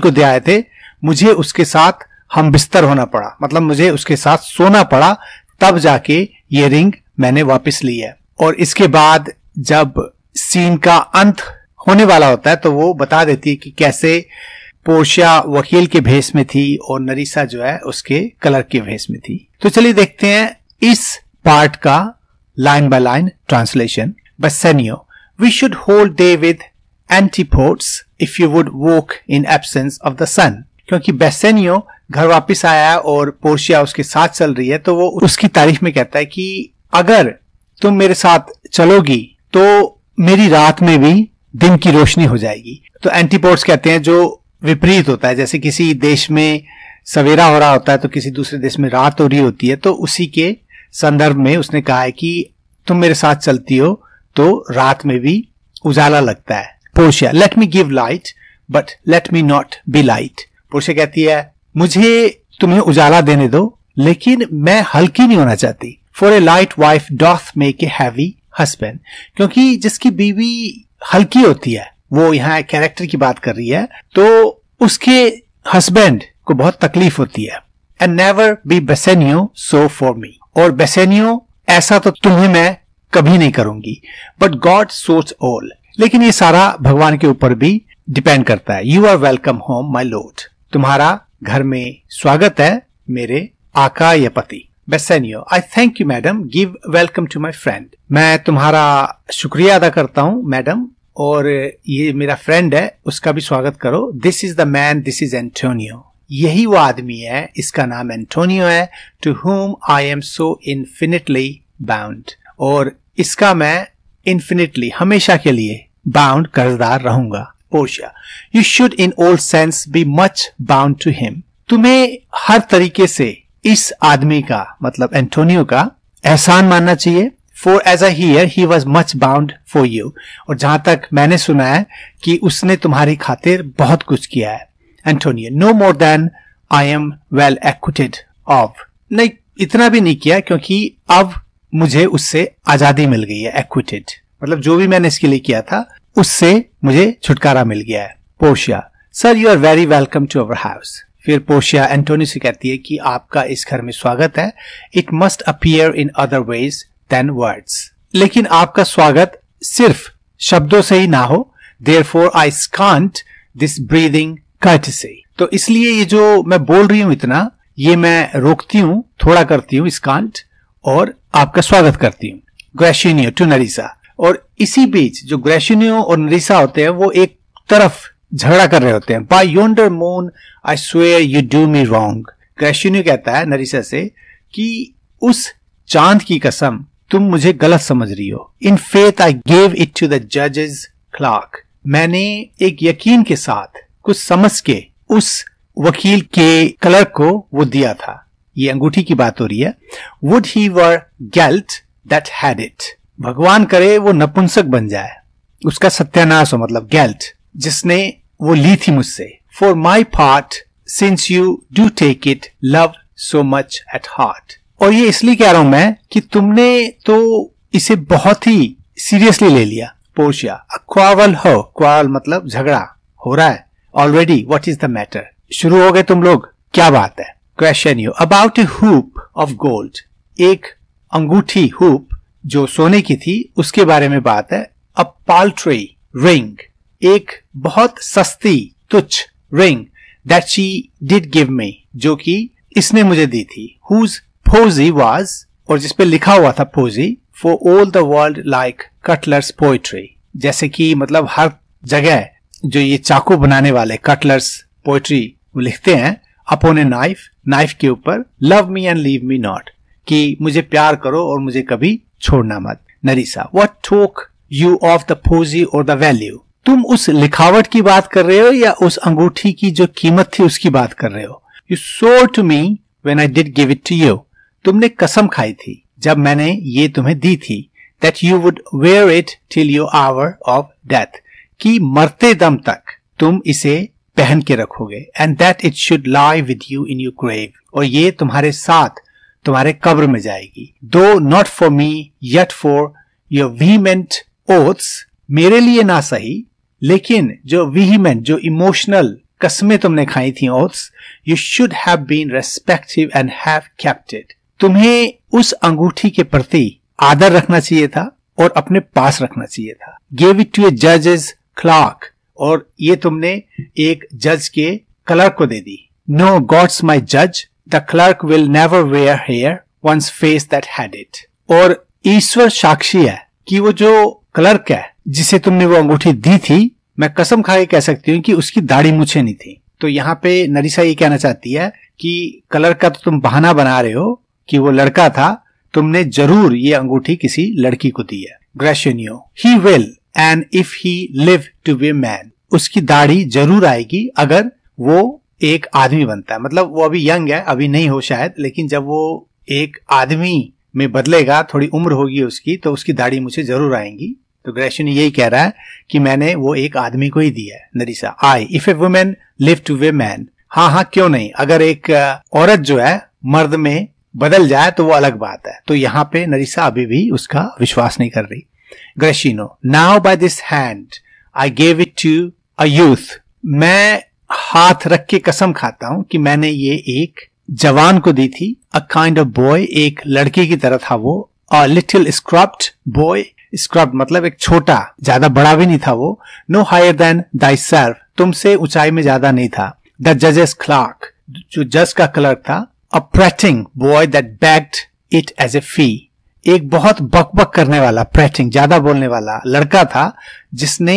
को दे आए थे मुझे उसके साथ हम बिस्तर होना पड़ा मतलब मुझे उसके साथ सोना पड़ा तब जाके ये रिंग मैंने वापस ली है और इसके बाद जब सीन का अंत होने वाला होता है तो वो बता देती है कि कैसे पोर्शिया वकील के भेष में थी और नरीसा जो है उसके कलर के भेष में थी तो चलिए देखते हैं इस पार्ट का line by line translation Bassanio we should hold day with antipodes if you would walk in absence of the sun क्योंकि बेसेनियो घर वापस आया और पोर्शिया उसके साथ चल रही है तो वो उसकी तारीफ में कहता है कि अगर तुम मेरे साथ चलोगी तो मेरी रात में भी दिन की रोशनी हो जाएगी तो एंटीपोर्ट्स कहते हैं जो विपरीत होता है जैसे किसी देश में सवेरा हो रहा होता है तो किसी दूसरे देश में रात हो रही होती है तो उसी के संदर्भ में उसने कहा है कि तुम मेरे साथ चलती हो तो रात में भी उजाला लगता है Portia let me give light but let me not be light Portia कहती है मुझे तुम्हें उजाला देने दो लेकिन मैं हल्की नहीं होना चाहती for a light wife doth make a heavy husband क्योंकि जिसकी बीवी हल्की होती है वो यहाँ कैरेक्टर की बात कर रही है तो उसके हस्बैंड को बहुत तकलीफ होती है and never be Bassanio so for me और बेसेनियो ऐसा तो तुम्हें मैं कभी नहीं करूंगी बट गॉड सोच ऑल लेकिन ये सारा भगवान के ऊपर भी डिपेंड करता है you are welcome home my lord तुम्हारा घर में स्वागत है मेरे आका या पति Bassanio I thank you madam give welcome to my friend मैं तुम्हारा शुक्रिया अदा करता हूँ मैडम और ये मेरा फ्रेंड है उसका भी स्वागत करो this is the man this is Antonio यही वो आदमी है इसका नाम एंटोनियो है to whom I am so infinitely bound और इसका मैं इन्फिनिटली हमेशा के लिए बाउंड कर्जदार रहूंगा Portia you should in all sense be much bound to him तुम्हें हर तरीके से इस आदमी का मतलब एंटोनियो का एहसान मानना चाहिए for as a hear he was much bound for you और जहां तक मैंने सुना है कि उसने तुम्हारी खातिर बहुत कुछ किया है Antonio no more than I am well acquitted of नहीं इतना भी नहीं किया क्योंकि अब मुझे उससे आजादी मिल गई है एक्विटेड मतलब जो भी मैंने इसके लिए किया था उससे मुझे छुटकारा मिल गया है पोशिया sir you are very welcome to our house फिर पोशिया एंटोनी से कहती है कि आपका इस घर में स्वागत है it must appear in other ways than words लेकिन आपका स्वागत सिर्फ शब्दों से ही ना हो therefore I scant this breathing courtesy तो इसलिए ये जो मैं बोल रही हूं इतना ये मैं रोकती हूं थोड़ा करती हूँ स्कांट और आपका स्वागत करती हूँ ग्रेशिनियो टू नरीसा और इसी बीच जो ग्रेशिनियो और नरीसा होते हैं वो एक तरफ झगड़ा कर रहे होते हैं by yonder moon I swear you do me wrong Gratiano कहता है नरीसा से कि उस चांद की कसम तुम मुझे गलत समझ रही हो in faith I gave it to the जजेस क्लार्क मैंने एक यकीन के साथ कुछ समझ के उस वकील के क्लर्क को वो दिया था ये अंगूठी की बात हो रही है would he were gelt that had it भगवान करे वो नपुंसक बन जाए उसका सत्यानाश हो मतलब गैल्ट जिसने वो ली थी मुझसे for my part since you do take it love so much at heart और ये इसलिए कह रहा हूं मैं कि तुमने तो इसे बहुत ही सीरियसली ले लिया पोर्शिया क्वावल हो क्वावल मतलब झगड़ा हो रहा है already what is the matter शुरू हो गए तुम लोग क्या बात है question you about a hoop of gold एक अंगूठी हुप जो सोने की थी उसके बारे में बात है अ पाल्ट्री रिंग एक बहुत सस्ती तुच्छ ring that she did give me जो कि इसने मुझे दी थी हुज फोजी वाज और जिसपे लिखा हुआ था posy for all the world like cutler's poetry जैसे कि मतलब हर जगह जो ये चाकू बनाने वाले कटलर्स पोइट्री लिखते हैं अपोन ए नाइफ नाइफ के ऊपर love me and leave me not कि मुझे प्यार करो और मुझे कभी छोड़ना मत Nerissa what talk you of the posy और द वैल्यू तुम उस लिखावट की बात कर रहे हो या उस अंगूठी की जो कीमत थी उसकी बात कर रहे हो you swore to me when I did give it to you तुमने कसम खाई थी जब मैंने ये तुम्हें दी थी that you would wear it till your hour of death कि मरते दम तक तुम इसे पहन के रखोगे and that it should lie with you in you grave और ये तुम्हारे साथ तुम्हारे कब्र में जाएगी though not for me yet for your vehement oaths मेरे लिए ना सही लेकिन जो वीमेंट जो इमोशनल कस्में तुमने खाई थी oaths you should have been respective and have kept it तुम्हें उस अंगूठी के प्रति आदर रखना चाहिए था और अपने पास रखना चाहिए था गेव इट टू ए जजेस क्लार्क और ये तुमने एक जज के क्लर्क को दे दी नो गॉड्स माई जज the clerk will never wear hair on's face that had it और ईश्वर साक्षी है कि वो जो क्लर्क है जिसे तुमने वो अंगूठी दी थी मैं कसम खा के कह सकती हूँ कि उसकी दाढ़ी मुझे नहीं थी तो यहाँ पे नरिशा ये कहना चाहती है कि कलर का तो तुम बहाना बना रहे हो कि वो लड़का था तुमने जरूर ये अंगूठी किसी लड़की को दी है Gratiano he will and if he live to be man उसकी दाढ़ी जरूर आएगी अगर वो एक आदमी बनता है मतलब वो अभी यंग है अभी नहीं हो शायद लेकिन जब वो एक आदमी में बदलेगा थोड़ी उम्र होगी उसकी तो उसकी दाढ़ी मुझे जरूर आएंगी तो ग्रेशन यही कह रहा है कि मैंने वो एक आदमी को ही दिया है Nerissa ay if a woman live to be man हाँ हाँ क्यों नहीं अगर एक औरत जो है मर्द में बदल जाए तो वो अलग बात है तो यहाँ पे नरिसा अभी भी उसका विश्वास नहीं कर रही Gracino, now by this hand I gave it to a youth. मैं हाथ रख के कसम खाता हूं कि मैंने ये एक जवान को दी थी अ काइंड ऑफ बॉय एक लड़की की तरह था वो a little scrubbed boy scrub मतलब एक छोटा ज्यादा बड़ा भी नहीं था वो no higher than thy self तुमसे ऊंचाई में ज्यादा नहीं था द जजेस क्लार्क जो जज का क्लर्क था a prating boy that begged it as a fee एक बहुत बकबक करने वाला प्रैटिंग ज्यादा बोलने वाला लड़का था जिसने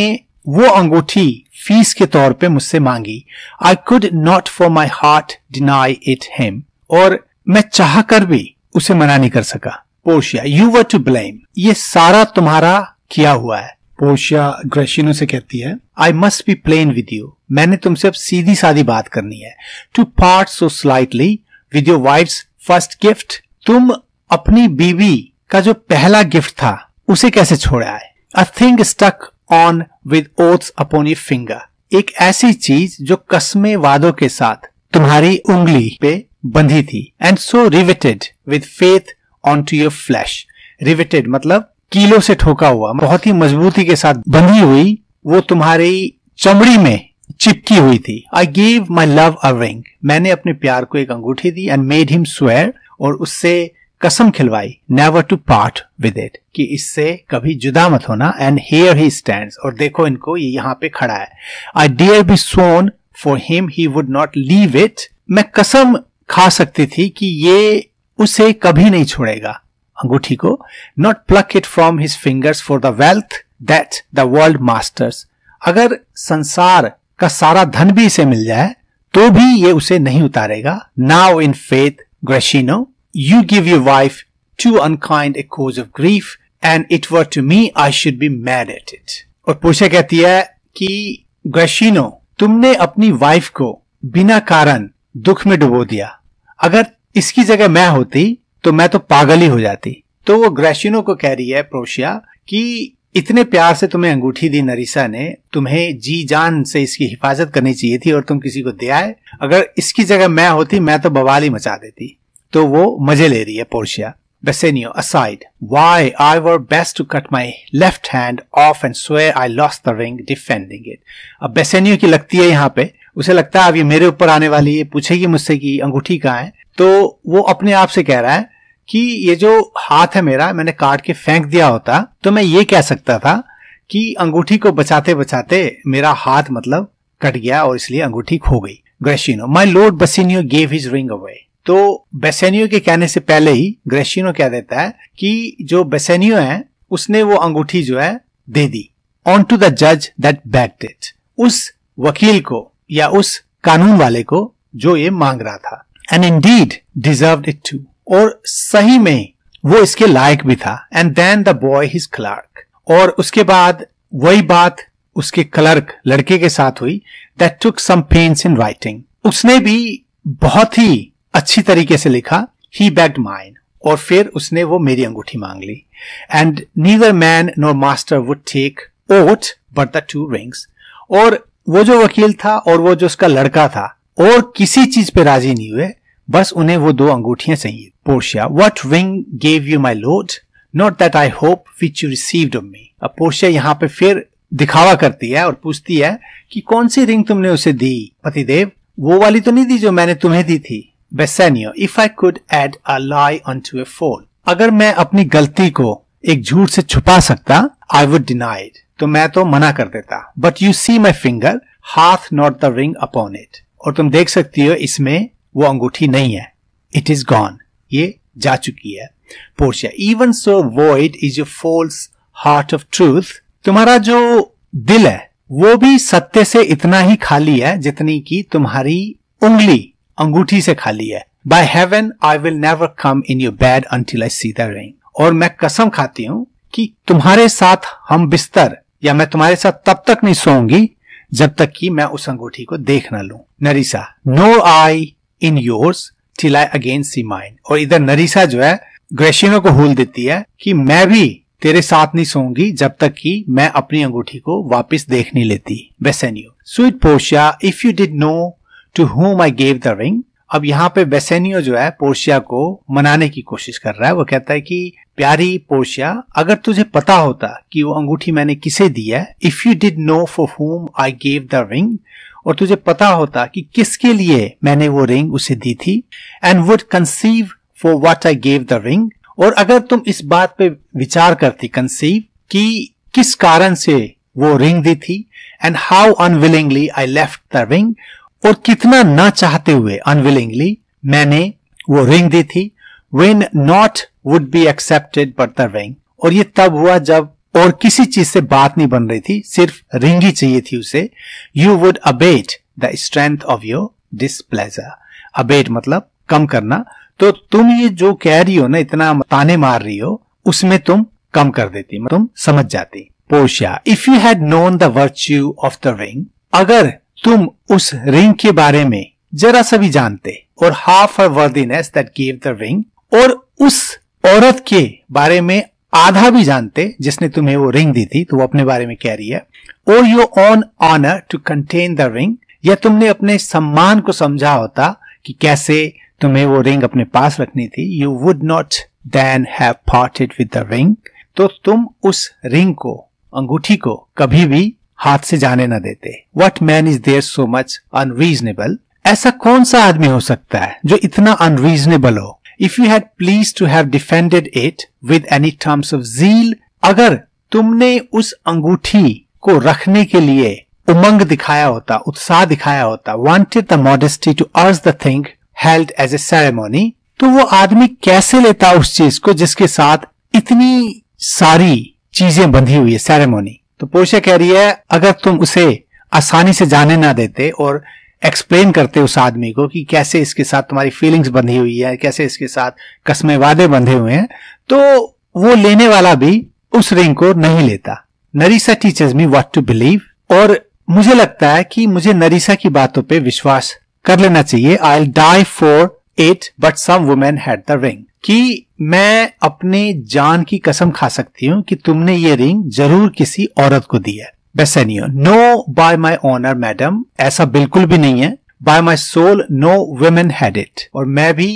वो अंगूठी फीस के तौर पे मुझसे मांगी I could not for my heart deny it him और मैं चाह कर भी उसे मना नहीं कर सका Portia you were to blame ये सारा तुम्हारा किया हुआ है पोर्शिया ग्रेशिनो से कहती है I must be plain with you मैंने तुमसे अब सीधी सादी बात करनी है to part so slightly with your wife first gift तुम अपनी बीवी का जो पहला गिफ्ट था उसे कैसे छोड़ा आए a thing stuck on with oaths upon your finger एक ऐसी चीज जो कस्मे वादों के साथ तुम्हारी उंगली पे बंधी थी and so riveted with faith unto your flesh riveted मतलब कीलो से ठोका हुआ बहुत ही मजबूती के साथ बंधी हुई वो तुम्हारी चमड़ी में चिपकी हुई थी I gave my love a ring मैंने अपने प्यार को एक अंगूठी दी एंड मेड हिम स्वेयर और उससे कसम खिलवाई never to part with it कि इससे कभी जुदा मत होना एंड हेयर ही स्टैंड और देखो इनको ये यहाँ पे खड़ा है I dare be sworn for him he would not leave it मैं कसम खा सकती थी कि ये उसे कभी नहीं छोड़ेगा अंगूठी को nor pluck it from his fingers for the wealth that the world masters अगर संसार का सारा धन भी इसे मिल जाए तो भी ये उसे नहीं उतारेगा now in faith Gratiano you give your wife too unkind a cause of grief and it were to me I should be mad at it. और पूछा कहती है कि ग्रेशिनो तुमने अपनी वाइफ को बिना कारण दुख में डुबो दिया अगर इसकी जगह मैं होती तो मैं तो पागल ही हो जाती तो वो ग्रेशिनो को कह रही है प्रोशिया कि इतने प्यार से तुम्हें अंगूठी दी नरिसा ने तुम्हें जी जान से इसकी हिफाजत करनी चाहिए थी और तुम किसी को दे आए अगर इसकी जगह मैं होती मैं तो बवाल ही मचा देती तो वो मजे ले रही है Portia Bassanio aside why I were best to cut my left hand off and swear I lost the ring defending it अब बेसेनियो की लगती है यहाँ पे उसे लगता है अब ये मेरे ऊपर आने वाली है पूछेगी मुझसे कि अंगूठी कहाँ है तो वो अपने आप से कह रहा है कि ये जो हाथ है मेरा मैंने काट के फेंक दिया होता तो मैं ये कह सकता था कि अंगूठी को बचाते बचाते मेरा हाथ मतलब कट गया और इसलिए अंगूठी खो गई Gratiano my lord Bassanio gave his ring away तो बेसेनियो के कहने से पहले ही ग्रेसिनो क्या देता है कि जो बेसेनियो है उसने वो अंगूठी जो है दे दी ऑन टू द जज दैट बैक्ट इट उस वकील को या उस कानून वाले को जो ये मांग रहा था and indeed deserved it too और सही में वो इसके लायक भी था and then the boy his clerk और उसके बाद वही बात उसके क्लर्क लड़के के साथ हुई that took some pains in writing उसने भी बहुत ही अच्छी तरीके से लिखा ही बैग्ड माइन और फिर उसने वो मेरी अंगूठी मांग ली and neither man nor master would take aught but the two rings और वो जो वकील था और वो जो उसका लड़का था और किसी चीज पे राजी नहीं हुए बस उन्हें वो दो अंगूठियां चाहिए Portia what ring gave you my lord not that I hope which you receive me अब पोर्शिया यहाँ पे फिर दिखावा करती है और पूछती है कि कौन सी रिंग तुमने उसे दी पतिदेव वो वाली तो नहीं दी जो मैंने तुम्हें दी थी Bassanio if I could add a lie unto a fault अगर मैं अपनी गलती को एक झूठ से छुपा सकता आई वुड डिनाइड तो मैं तो मना कर देता but you see my finger hath not the ring upon it और तुम देख सकती हो इसमें वो अंगूठी नहीं है इट इज गॉन ये जा चुकी है Portia even so void is your false heart of truth तुम्हारा जो दिल है वो भी सत्य से इतना ही खाली है जितनी की तुम्हारी उंगली अंगूठी से खाली है by heaven I will never come in your bed until I see the ring और मैं कसम खाती हूँ कि तुम्हारे साथ हम बिस्तर या मैं तुम्हारे साथ तब तक नहीं सोऊंगी जब तक कि मैं उस अंगूठी को देख ना लू Nerissa no I in yours till I again see mine और इधर नरीसा जो है ग्रेशिनो को होल देती है कि मैं भी तेरे साथ नहीं सोऊंगी जब तक कि मैं अपनी अंगूठी को वापस देख नहीं लेती यू स्वीट पोशिया if you did know to whom I gave the ring अब यहाँ पे बेसेनियो जो है पोर्शिया को मनाने की कोशिश कर रहा है वो कहता है कि प्यारी पोर्शिया अगर तुझे पता होता कि वो अंगूठी मैंने किसे दी है if you did know for whom I gave the ring और तुझे पता होता कि किसके लिए मैंने वो रिंग उसे दी थी and would conceive for what I gave the ring और अगर तुम इस बात पे विचार करती कंसीव कि किस कारण से वो रिंग दी थी and how unwillingly I left the ring और कितना ना चाहते हुए अनविलिंगली मैंने वो रिंग दी थी when not would be accepted but the ring और ये तब हुआ जब और किसी चीज से बात नहीं बन रही थी सिर्फ रिंग ही चाहिए थी उसे you would abate the strength of your displeasure abate मतलब कम करना तो तुम ये जो कह रही हो ना इतना ताने मार रही हो उसमें तुम कम कर देती मतलब तुम समझ जाती Portia if you had known the virtue of the ring अगर तुम उस रिंग के बारे में जरा सभी जानते और half worthiness that gave the ring और उस औरत के बारे में आधा भी जानते जिसने तुम्हें वो रिंग दी थी तो वो अपने बारे में कह रही है और your own honour to contain the ring या तुमने अपने सम्मान को समझा होता कि कैसे तुम्हें वो रिंग अपने पास रखनी थी you would not then have parted with the ring तो तुम उस रिंग को अंगूठी को कभी भी हाथ से जाने न देते what man is there so much unreasonable ऐसा कौन सा आदमी हो सकता है जो इतना अनरीजनेबल हो if you had pleased to have defended it with any terms of zeal अगर तुमने उस अंगूठी को रखने के लिए उमंग दिखाया होता उत्साह दिखाया होता wanted the modesty to urge the thing held as a ceremony तो वो आदमी कैसे लेता उस चीज को जिसके साथ इतनी सारी चीजें बंधी हुई है सेरेमोनी तो पोर्शिया कह रही है अगर तुम उसे आसानी से जाने ना देते और एक्सप्लेन करते उस आदमी को कि कैसे इसके साथ तुम्हारी फीलिंग्स बंधी हुई है कैसे इसके साथ कस्मे वादे बंधे हुए हैं तो वो लेने वाला भी उस रिंग को नहीं लेता Nerissa teaches me what to believe और मुझे लगता है कि मुझे नरीसा की बातों पे विश्वास कर लेना चाहिए I die for it but some woman had the ring कि मैं अपने जान की कसम खा सकती हूँ कि तुमने ये रिंग जरूर किसी औरत को दी है Bassanio no by my honour madam ऐसा बिल्कुल भी नहीं है by my soul no woman had it और मैं भी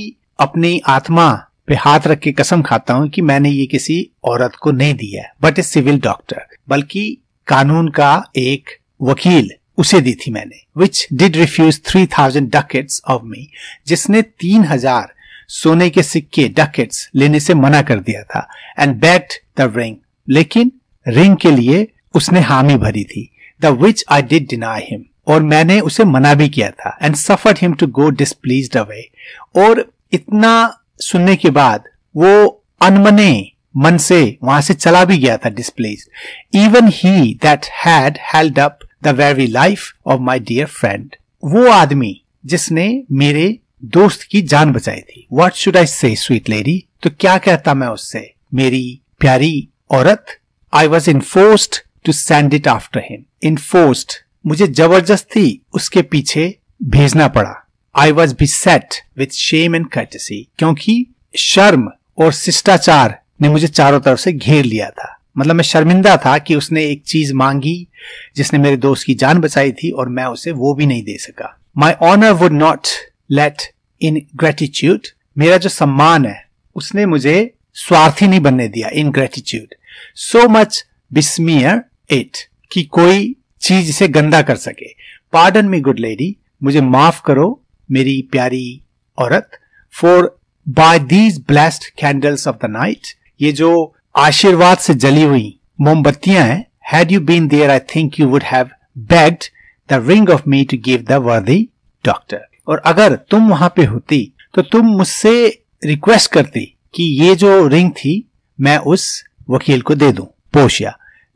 अपनी आत्मा पे हाथ रख के कसम खाता हूं कि मैंने ये किसी औरत को नहीं दिया है बट ए सिविल डॉक्टर बल्कि कानून का एक वकील उसे दी थी मैंने which did refuse three thousand ducat of me जिसने तीन हजार सोने के सिक्के डकेट्स लेने से मना कर दिया था एंड बैट द रिंग लेकिन रिंग के लिए उसने हामी भरी थी the which I did deny him और मैंने उसे मना भी किया था and suffer him to go displeased away और इतना सुनने के बाद वो अनमने मन से वहां से चला भी गया था displeased even he that had held up the very life of my dear friend वो आदमी जिसने मेरे दोस्त की जान बचाई थी वॉट शुड आई से स्वीट लेडी तो क्या कहता मैं उससे मेरी प्यारी औरत I was enforced to send it after him enforced मुझे जबरदस्ती उसके पीछे भेजना पड़ा I was beset with shame and courtesy क्योंकि शर्म और शिष्टाचार ने मुझे चारों तरफ से घेर लिया था मतलब मैं शर्मिंदा था कि उसने एक चीज मांगी जिसने मेरे दोस्त की जान बचाई थी और मैं उसे वो भी नहीं दे सका my honour would not let ingratitude मेरा जो सम्मान है उसने मुझे स्वार्थी नहीं बनने दिया ingratitude so much besmear it कि कोई चीज इसे गंदा कर सके पार्डन मी गुड लेडी मुझे माफ करो मेरी प्यारी औरत for by these blessed candles of the night ये जो आशीर्वाद से जली हुई मोमबत्तियां हैं had you been there I think you would have begged the ring of me to give the worthy doctor और अगर तुम वहां पे होती तो तुम मुझसे रिक्वेस्ट करती कि ये जो रिंग थी मैं उस वकील को दे दूं पोशिया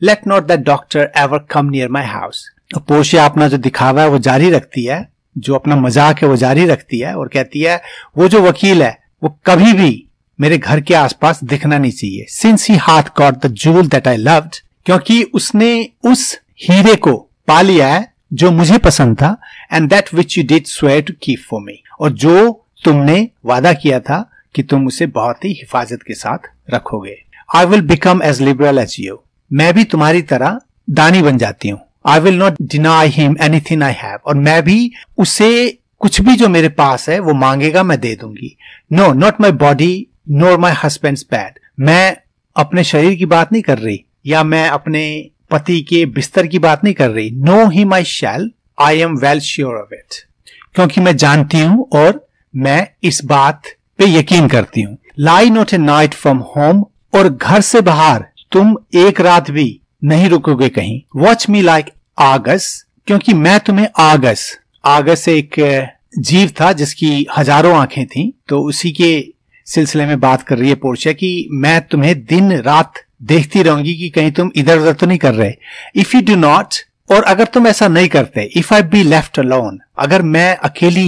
let not that doctor ever come near my house पोशिया अपना जो दिखावा है वो जारी रखती है जो अपना मजाक है वो जारी रखती है और कहती है वो जो वकील है वो कभी भी मेरे घर के आसपास दिखना नहीं चाहिए since he hath caught the jewel that I loved क्योंकि उसने उस हीरे को पा लिया है जो मुझे पसंद था and that which you did swear to keep for me और जो तुमने वादा किया था कि तुम उसे बहुत ही हिफाजत के साथ रखोगे I will become as liberal as you मैं भी तुम्हारी तरह दानी बन जाती हूँ I will not deny him anything I have और मैं भी उसे कुछ भी जो मेरे पास है वो मांगेगा मैं दे दूंगी no not my body nor my husband bed मैं अपने शरीर की बात नहीं कर रही या मैं अपने पति के बिस्तर की बात नहीं कर रही know he my shall I am well sure of it क्योंकि मैं जानती हूं और मैं इस बात पे यकीन करती हूँ lie not a night from home और घर से बाहर तुम एक रात भी नहीं रुकोगे कहीं वॉच मी लाइक आगस क्योंकि मैं तुम्हें आगस आगस एक जीव था जिसकी हजारों आंखें थी तो उसी के सिलसिले में बात कर रही है पोर्शिया कि मैं तुम्हें दिन रात देखती रहूंगी कि कहीं तुम इधर उधर तो नहीं कर रहे इफ यू डू नॉट और अगर तुम ऐसा नहीं करते if I be left alone अगर मैं अकेली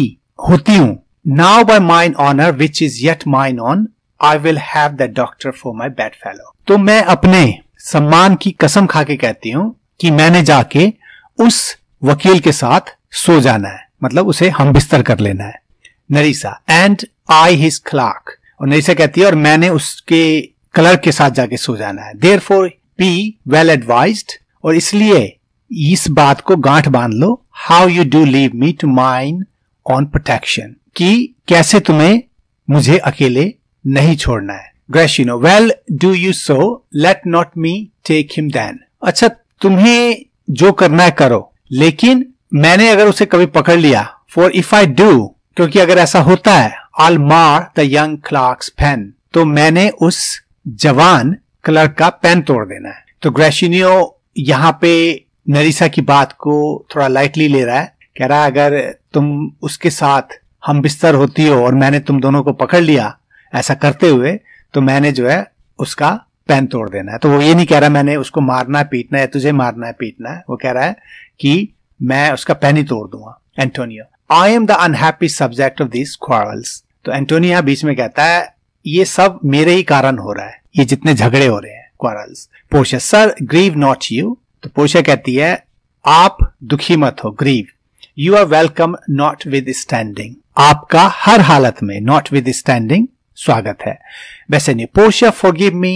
होती हूं now by mine honour which is yet mine own I will have the doctor for my bedfellow तो मैं अपने सम्मान की कसम खा के कहती हूं कि मैंने जाके उस वकील के साथ सो जाना है मतलब उसे हम बिस्तर कर लेना है Nerissa and I his clerk और नरीसा कहती है और मैंने उसके कलर के साथ जाके सो जाना है therefore be well advised और इसलिए इस बात को गांठ बांध लो how you do leave me to mine own protection कि कैसे तुम्हें मुझे अकेले नहीं छोड़ना है Gratiano well do you so let not me take him then अच्छा तुम्हें जो करना है करो लेकिन मैंने अगर उसे कभी पकड़ लिया फॉर इफ आई डू क्योंकि अगर ऐसा होता है आल मार द यंग फैन तो मैंने उस जवान क्लर्क का पेन तोड़ देना है तो ग्रेशिनियो यहाँ पे नरिसा की बात को थोड़ा लाइटली ले रहा है कह रहा है अगर तुम उसके साथ हम बिस्तर होती हो और मैंने तुम दोनों को पकड़ लिया ऐसा करते हुए तो मैंने जो है उसका पेन तोड़ देना है तो वो ये नहीं कह रहा मैंने उसको मारना है पीटना है तुझे मारना है पीटना है वो कह रहा है कि मैं उसका पेन ही तोड़ दूंगा Antonio I am the unhappy subject of this quarrels तो एंटोनिया बीच में कहता है ये सब मेरे ही कारण हो रहा है ये जितने झगड़े हो रहे हैं quarrels Portia sir grieve not you तो पोर्शा कहती है आप दुखी मत हो grieve you are welcome notwithstanding आपका हर हालत में नॉट विद स्टैंडिंग स्वागत है वैसे नहीं Bassanio forgive me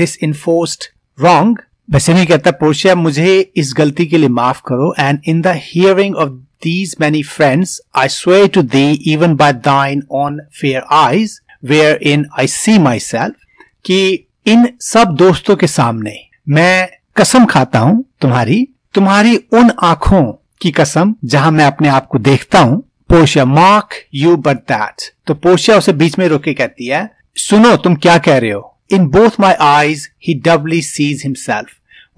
this enforced wrong वैसे नहीं कहता है पोर्शिया मुझे इस गलती के लिए माफ करो and in the hearing of these many friends I swear to thee even by thine own fair eyes wherein I see myself कि इन सब दोस्तों के सामने मैं कसम खाता हूं तुम्हारी तुम्हारी उन आंखों की कसम जहां मैं अपने आप को देखता हूं पोशिया मार्क यू बट दैट तो पोशिया उसे बीच में रोके कहती है सुनो तुम क्या कह रहे हो in both my eyes he doubly sees himself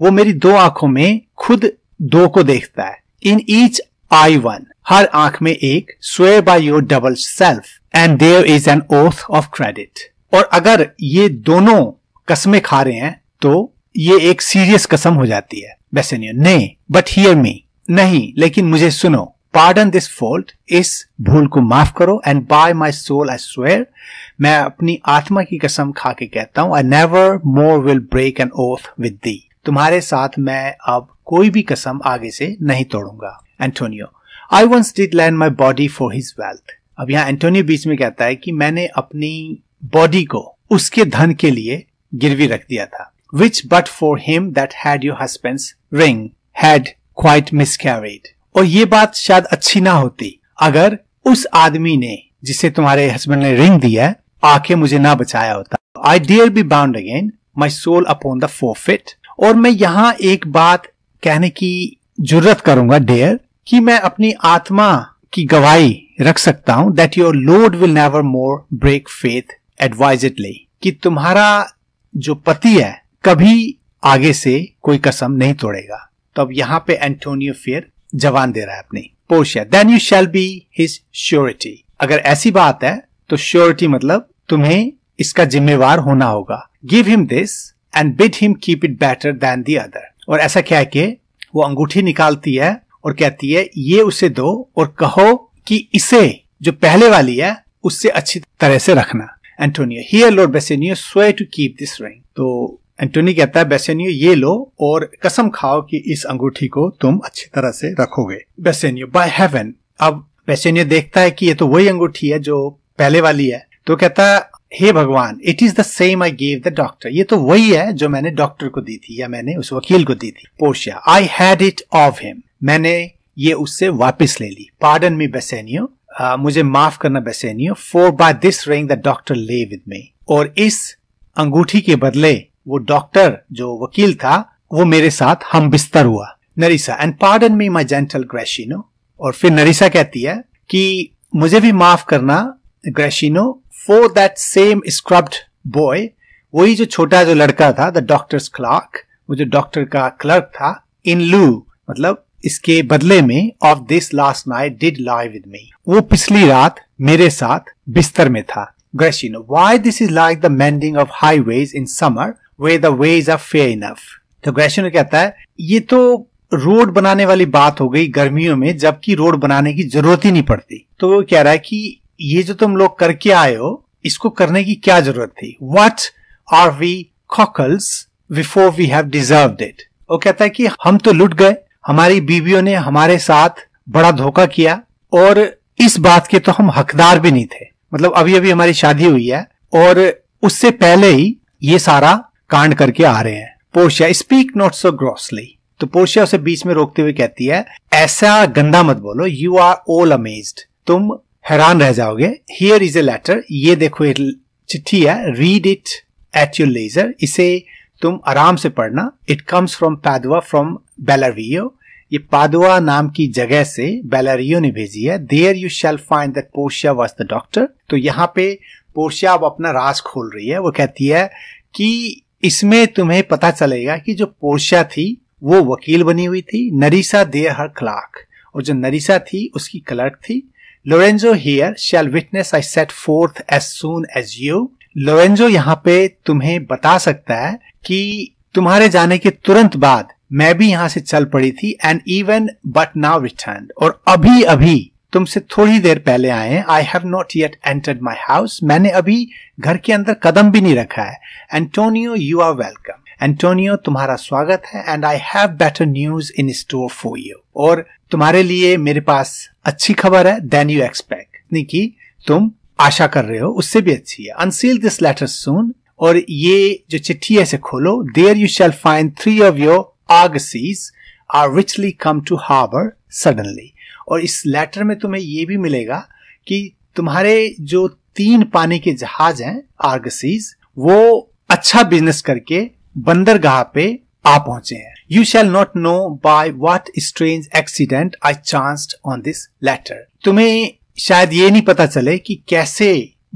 वो मेरी दो आंखों में खुद दो को देखता है इन ईच आई वन हर आंख में एक swear by your double self and there is an oath of credit और अगर ये दोनों कसमें खा रहे हैं तो ये एक सीरियस कसम हो जाती है वैसे नहीं बट हियर मी नहीं लेकिन मुझे सुनो पार्डन दिस फॉल्ट इस भूल को माफ करो and by my soul I swear मैं अपनी आत्मा की कसम खा के कहता हूँ I never more will break an oath with thee तुम्हारे साथ मैं अब कोई भी कसम आगे से नहीं तोड़ूंगा Antonio I once did lend my body for his wealth अब यहां एंटोनियो बीच में कहता है कि मैंने अपनी बॉडी को उसके धन के लिए गिरवी रख दिया था which but for him that had your husband's ring had quite miscarried और ये बात शायद अच्छी ना होती अगर उस आदमी ने जिसे तुम्हारे हस्बैंड ने रिंग दिया आके मुझे ना बचाया होता I dare be bound again my soul upon the forfeit और मैं यहाँ एक बात कहने की जरूरत करूंगा डेयर कि मैं अपनी आत्मा की गवाही रख सकता हूं that your lord will never more break faith advisedly कि तुम्हारा जो पति है कभी आगे से कोई कसम नहीं तोड़ेगा तो अब यहाँ पे एंटोनियो फेयर जवान दे रहा है अपनी Portia then you shall be his surety अगर ऐसी बात है तो श्योरिटी मतलब तुम्हें इसका जिम्मेवार होना होगा give him this and bid him keep it better than the other और ऐसा क्या है कि वो अंगूठी निकालती है और कहती है ये उसे दो और कहो कि इसे जो पहले वाली है उससे अच्छी तरह से रखना Antonio here lord Bassanio swear to keep this ring तो एंटोनी कहता है बेसेनियो ये लो और कसम खाओ कि इस अंगूठी को तुम अच्छी तरह से रखोगे बेसेनियो बाय हेवन अब बेसेनियो देखता है कि ये तो वही अंगूठी है जो पहले वाली है तो कहता है हे भगवान it is the same I gave the doctor ये तो वही है जो मैंने डॉक्टर को दी थी या मैंने उस वकील को दी थी Portia I had it of him मैंने ये उससे वापस ले ली पार्डन मी बेसैनियो मुझे माफ करना Bassanio for by this ring the doctor lay with me और इस अंगूठी के बदले वो डॉक्टर जो वकील था वो मेरे साथ हम बिस्तर हुआ Nerissa and pardon me my gentle Gratiano और फिर नरिसा कहती है कि मुझे भी माफ करना Gratiano for that same scrubbed boy वही जो छोटा जो लड़का था द डॉक्टर्स क्लार्क वो जो डॉक्टर का क्लर्क था इन लू मतलब इसके बदले में of this last night did lie with me वो पिछली रात मेरे साथ बिस्तर में था why this is like the mending of highways in summer where the ways are fair enough तो ग्रेसिन कहता है ये तो रोड बनाने वाली बात हो गई गर्मियों में जबकि रोड बनाने की जरूरत ही नहीं पड़ती तो वो कह रहा है कि ये जो तुम लोग करके आए हो इसको करने की क्या जरूरत थी what are we cuckolds before we have deserve it वो कहता है कि हम तो लुट गए हमारी बीवियों ने हमारे साथ बड़ा धोखा किया और इस बात के तो हम हकदार भी नहीं थे मतलब अभी अभी हमारी शादी हुई है और उससे पहले ही ये सारा कांड करके आ रहे हैं Portia speak not so grossly तो पोर्शिया उसे बीच में रोकते हुए कहती है ऐसा गंदा मत बोलो यू आर ऑल अमेज तुम हैरान रह जाओगे हियर इज ए लेटर ये देखो ये चिट्ठी है read it at your leisure इसे तुम आराम से पढ़ना it comes from Padua from Bellario ये पादुआ नाम की जगह से बेलरियो ने भेजी है there you shall find that Portia was the doctor तो यहाँ पे पोर्शिया अब अपना राज खोल रही है वो कहती है कि इसमें तुम्हें पता चलेगा कि जो पोर्शिया थी वो वकील बनी हुई थी नरिसा देयर हर क्लार्क और जो नरिसा थी उसकी क्लर्क थी Lorenzo here shall witness I set forth as soon as you Lorenzo यहाँ पे तुम्हें बता सकता है कि तुम्हारे जाने के तुरंत बाद मैं भी यहां से चल पड़ी थी and even but now return और अभी अभी तुमसे थोड़ी देर पहले आए I have not yet entered my house मैंने अभी घर के अंदर कदम भी नहीं रखा है Antonio you are welcome Antonio तुम्हारा स्वागत है and I have better news in store for you और तुम्हारे लिए मेरे पास अच्छी खबर है देन यू एक्सपेक्ट नहीं कि तुम आशा कर रहे हो उससे भी अच्छी है अनसील दिस लेटर सून और ये जो चिट्ठी है इसे खोलो there you shall find three of your Agassiz are richly come to harbor suddenly. और इस लेटर में तुम्हें ये भी मिलेगा कि तुम्हारे जो तीन पानी के जहाज हैं आर्गसीज वो अच्छा बिजनेस करके बंदरगाह पे आ पहुंचे हैं you shall not know by what strange accident I chance on this letter तुम्हें शायद ये नहीं पता चले कि कैसे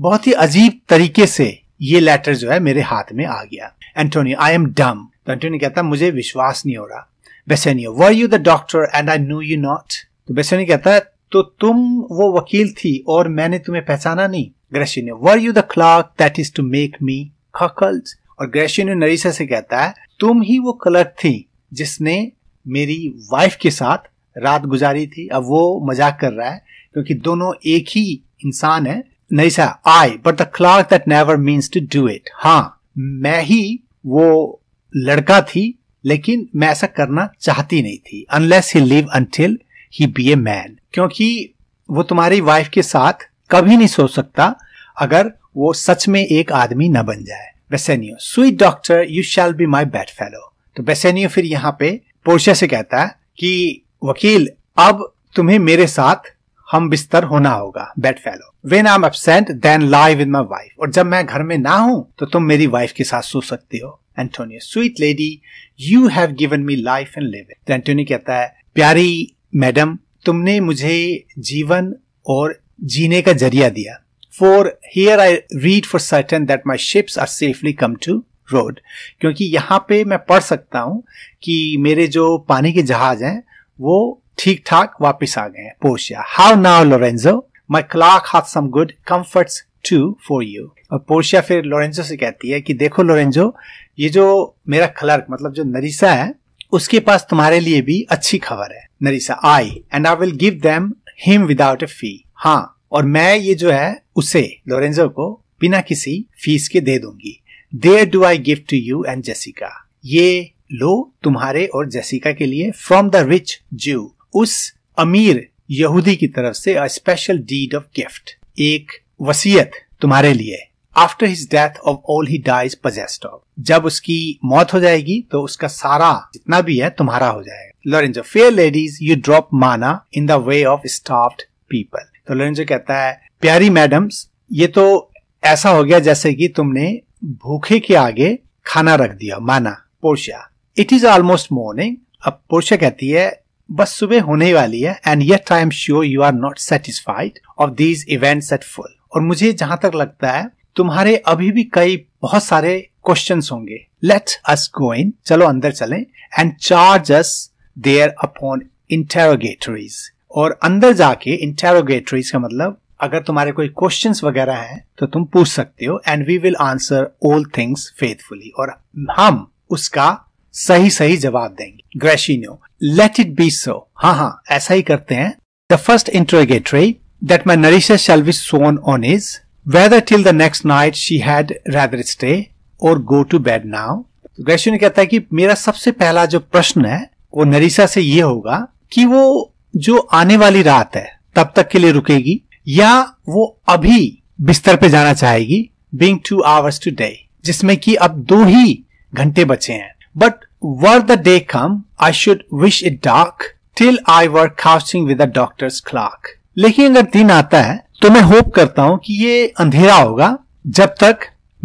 बहुत ही अजीब तरीके से ये लेटर जो है मेरे हाथ में आ गया Antonio I am dumb continue कहता मुझे विश्वास नहीं हो रहा Bassanio were you the doctor and I know you not तो बेसेनियो कहता है तो तुम वो वकील थी और मैंने तुम्हें पहचाना नहीं Gratiano were you the clerk that is to make me cuckolds और ग्रेसिनियो नरीसा से कहता है तुम ही वो क्लर्क थी जिसने मेरी वाइफ के साथ रात गुजारी थी अब वो मजाक कर रहा है क्योंकि दोनों एक ही इंसान है Nerissa ay but the clerk that never means to do it हाँ मैं ही वो लड़का थी लेकिन मैं ऐसा करना चाहती नहीं थी unless he live until he be a man क्योंकि वो तुम्हारी वाइफ के साथ कभी नहीं सो सकता अगर वो सच में एक आदमी न बन जाए Bassanio sweet doctor you shall be my bedfellow तो बेसेनियो फिर यहाँ पे पोर्शिया से कहता है कि वकील अब तुम्हें मेरे साथ हम बिस्तर होना होगा bedfellow when I am absent then lie with my wife और जब मैं घर में ना हूं तो तुम मेरी वाइफ के साथ सो सकती हो Antonio sweet lady you have given me life and live तो एंटोनियो कहता है प्यारी मैडम तुमने मुझे जीवन और जीने का जरिया दिया for here I read for certain that my ships are safely come to road क्योंकि यहाँ पे मैं पढ़ सकता हूँ कि मेरे जो पानी के जहाज हैं वो ठीक ठाक वापस आ गए हैं Portia how now Lorenzo my clerk hath some good comfort too for you और पोर्शिया फिर लोरेंजो से कहती है कि देखो लोरेंजो ये जो मेरा क्लर्क मतलब जो नरिसा है उसके पास तुम्हारे लिए भी अच्छी खबर है Nerissa ay and I will give them him without a fee हाँ और मैं ये जो है उसे लोरेंजो को बिना किसी फीस के दे दूंगी there do I give to you and Jessica ये लो तुम्हारे और जेसिका के लिए फ्रॉम द रिच ज्यू उस अमीर यहूदी की तरफ से a special deed of gift एक वसीयत तुम्हारे लिए after his death of all he dies possessed of जब उसकी मौत हो जाएगी तो उसका सारा जितना भी है तुम्हारा हो जाएगा Lorenzo fair ladies you drop manna in the way of starved people तो लॉरेंजो कहता है प्यारी मैडम्स ये तो ऐसा हो गया जैसे कि तुमने भूखे के आगे खाना रख दिया माना Portia it is almost morning अब पोर्शिया कहती है बस सुबह होने वाली है and yet I am sure you are not satisfied of these events at full और मुझे जहां तक लगता है तुम्हारे अभी भी कई बहुत सारे क्वेश्चन होंगे लेट अस गो इन चलो अंदर चले and charge us there upon interrogatories और अंदर जाके इंटेरोगेटरीज का मतलब अगर तुम्हारे कोई क्वेश्चंस वगैरह हैं तो तुम पूछ सकते हो and we will answer all things faithfully और हम उसका सही सही जवाब देंगे Gratiano let it be so हाँ हाँ ऐसा ही करते हैं the first interrogatory that my Nerissa shall sworn on is whether till the next night she had rather stay or go to bed now Gratiano ने कहता है कि मेरा सबसे पहला जो प्रश्न है वो नरिसा से ये होगा कि वो जो आने वाली रात है तब तक के लिए रुकेगी या वो अभी बिस्तर पे जाना चाहेगी being two hours to day जिसमें कि अब दो ही घंटे बचे हैं but were the day come I should wish it dark till I were couching with doctor's clerk लेकिन अगर दिन आता है तो मैं होप करता हूं कि ये अंधेरा होगा जब तक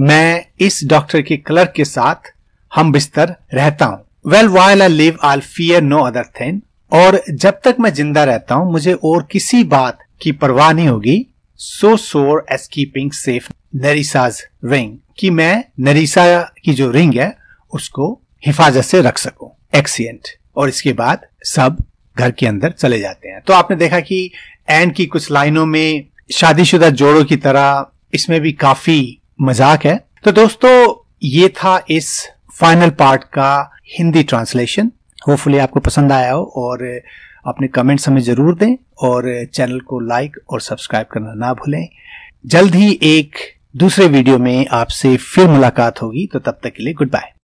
मैं इस डॉक्टर के क्लर्क के साथ हम बिस्तर रहता हूं well while I live I fear no other thing और जब तक मैं जिंदा रहता हूं मुझे और किसी बात की परवाह नहीं होगी so sore as keeping safe Nerissa's ring कि मैं नरीसा की जो रिंग है उसको हिफाजत से रख सकूं एक्सीडेंट और इसके बाद सब घर के अंदर चले जाते हैं तो आपने देखा कि एंड की कुछ लाइनों में शादीशुदा जोड़ों की तरह इसमें भी काफी मजाक है तो दोस्तों ये था इस फाइनल पार्ट का हिंदी ट्रांसलेशन होपफुली आपको पसंद आया हो और अपने कमेंट्स हमें जरूर दें और चैनल को लाइक और सब्सक्राइब करना ना भूलें जल्द ही एक दूसरे वीडियो में आपसे फिर मुलाकात होगी तो तब तक के लिए गुड बाय